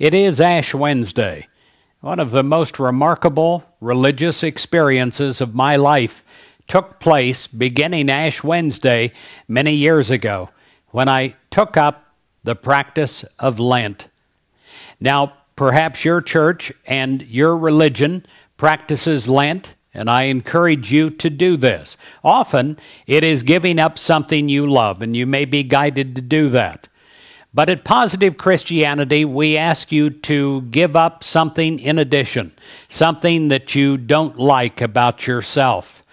It is Ash Wednesday, one of the most remarkable religious experiences of my life took place beginning Ash Wednesday many years ago when I took up the practice of Lent. Now, perhaps your church and your religion practices Lent, and I encourage you to do this. Often, it is giving up something you love, and you may be guided to do that. But at Positive Christianity, we ask you to give up something in addition, something that you don't like about yourself.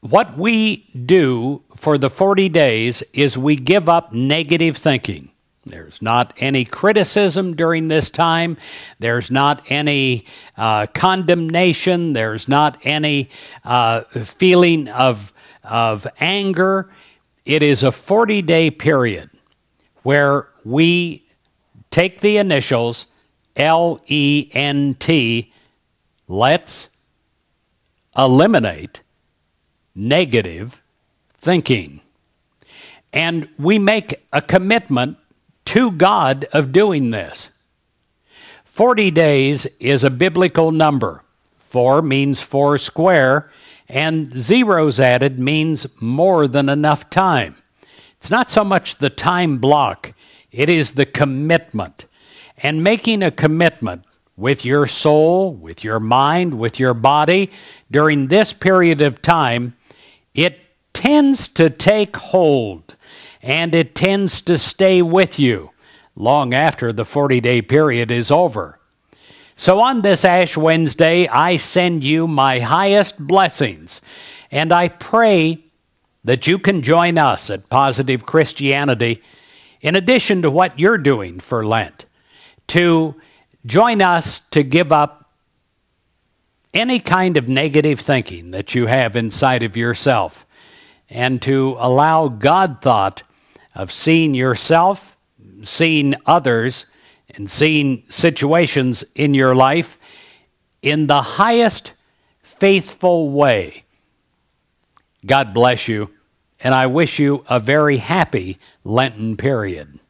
What we do for the 40 days is we give up negative thinking. There's not any criticism during this time. There's not any uh, condemnation. There's not any uh, feeling of, of anger. It is a 40 day period where we take the initials L E N T, let's eliminate negative thinking. And we make a commitment to God of doing this. 40 days is a biblical number. Four means four square, and zeros added means more than enough time. It's not so much the time block, it is the commitment. And making a commitment with your soul, with your mind, with your body during this period of time, it tends to take hold and it tends to stay with you long after the 40 day period is over. So on this Ash Wednesday, I send you my highest blessings and I pray that you can join us at Positive Christianity, in addition to what you're doing for Lent, to join us to give up any kind of negative thinking that you have inside of yourself and to allow God thought of seeing yourself, seeing others, and seeing situations in your life in the highest faithful way. God bless you and I wish you a very happy Lenten period.